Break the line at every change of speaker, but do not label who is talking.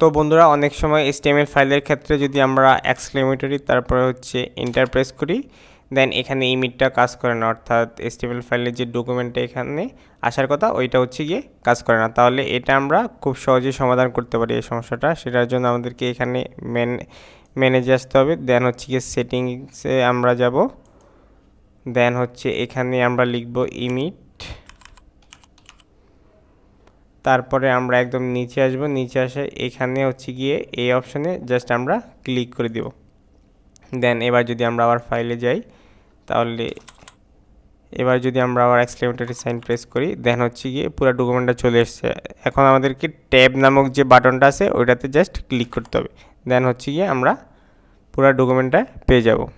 তো বন্ধুরা অনেক সময় এসটিএমএল ফাইলের ক্ষেত্রে যদি আমরা এক্সক্লেমেটরি তারপরে হচ্ছে ইন্টারপ্রেস করি দেন এখানে ইমিটটা কাজ করে না অর্থাৎ এসটিএমএল ফাইলের যে ডকুমেন্টটা এখানে আসার কথা ওইটা হচ্ছে গিয়ে কাজ করে না তাহলে এটা আমরা খুব সহজেই সমাধান করতে পারি এই সমস্যাটা সেটার জন্য আমাদেরকে এখানে মেন ম্যানেজে আসতে হবে দেন হচ্ছে গিয়ে সেটিংসে আমরা যাব দেন হচ্ছে এখানে আমরা লিখব ইমিট তারপরে আমরা একদম নিচে আসব নিচে আসে এখানে হচ্ছে গিয়ে এই অপশানে জাস্ট আমরা ক্লিক করে দেব দেন এবার যদি আমরা আবার ফাইলে যাই তাহলে এবার যদি আমরা আবার এক্সক্লেমেটারি সাইন প্রেস করি দেন হচ্ছে গিয়ে পুরো ডকুমেন্টটা চলে এসছে এখন আমাদেরকে ট্যাব নামক যে বাটনটা আছে ওইটাতে জাস্ট ক্লিক করতে হবে দেন হচ্ছে গিয়ে আমরা পুরো ডকুমেন্টটা পেয়ে যাব